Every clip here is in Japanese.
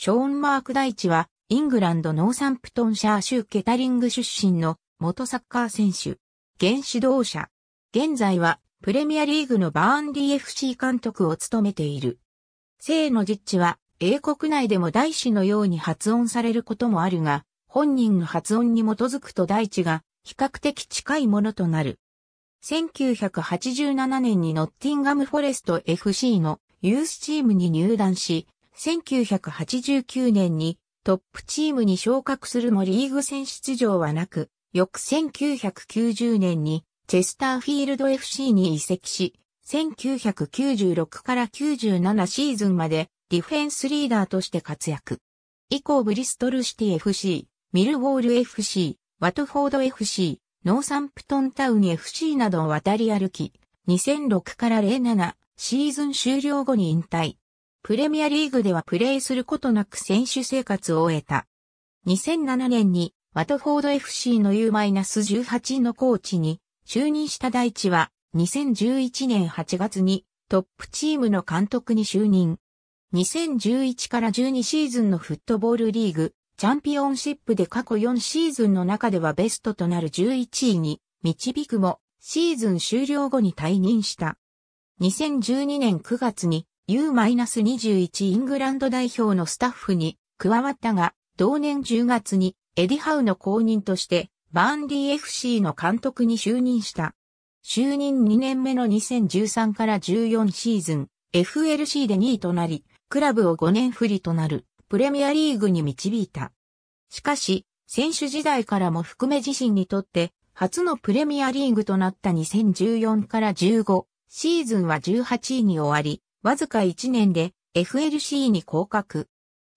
ショーン・マーク大地は、イングランドノーサンプトンシャー州ケタリング出身の元サッカー選手、現指導者。現在は、プレミアリーグのバーンディ FC 監督を務めている。生の実地は、英国内でも大師のように発音されることもあるが、本人の発音に基づくと大地が比較的近いものとなる。1987年にノッティンガムフォレスト FC のユースチームに入団し、1989年にトップチームに昇格するもリーグ戦出場はなく、翌1990年にチェスターフィールド FC に移籍し、1996から97シーズンまでディフェンスリーダーとして活躍。以降ブリストルシティ FC、ミルウォール FC、ワトフォード FC、ノーサンプトンタウン FC などを渡り歩き、2006から07シーズン終了後に引退。プレミアリーグではプレーすることなく選手生活を終えた。2007年にワトフォード FC の U-18 のコーチに就任した大地は2011年8月にトップチームの監督に就任。2011から12シーズンのフットボールリーグチャンピオンシップで過去4シーズンの中ではベストとなる11位に導くもシーズン終了後に退任した。2012年9月に U-21 イングランド代表のスタッフに加わったが、同年10月にエディハウの後任としてバーンディ FC の監督に就任した。就任2年目の2013から14シーズン、FLC で2位となり、クラブを5年不利となるプレミアリーグに導いた。しかし、選手時代からも含め自身にとって初のプレミアリーグとなった2014から15シーズンは18位に終わり、わずか1年で FLC に降格。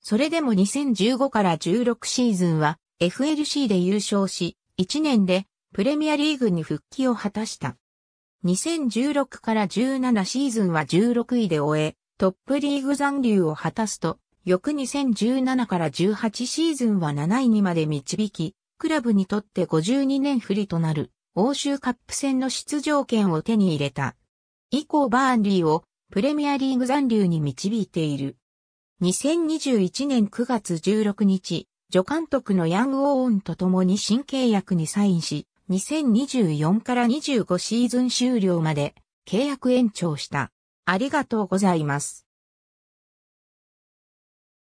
それでも2015から16シーズンは FLC で優勝し、1年でプレミアリーグに復帰を果たした。2016から17シーズンは16位で終え、トップリーグ残留を果たすと、翌2017から18シーズンは7位にまで導き、クラブにとって52年不利となる欧州カップ戦の出場権を手に入れた。以降バーンリーをプレミアリーグ残留に導いている。2021年9月16日、助監督のヤング・オーンと共に新契約にサインし、2024から25シーズン終了まで契約延長した。ありがとうございます。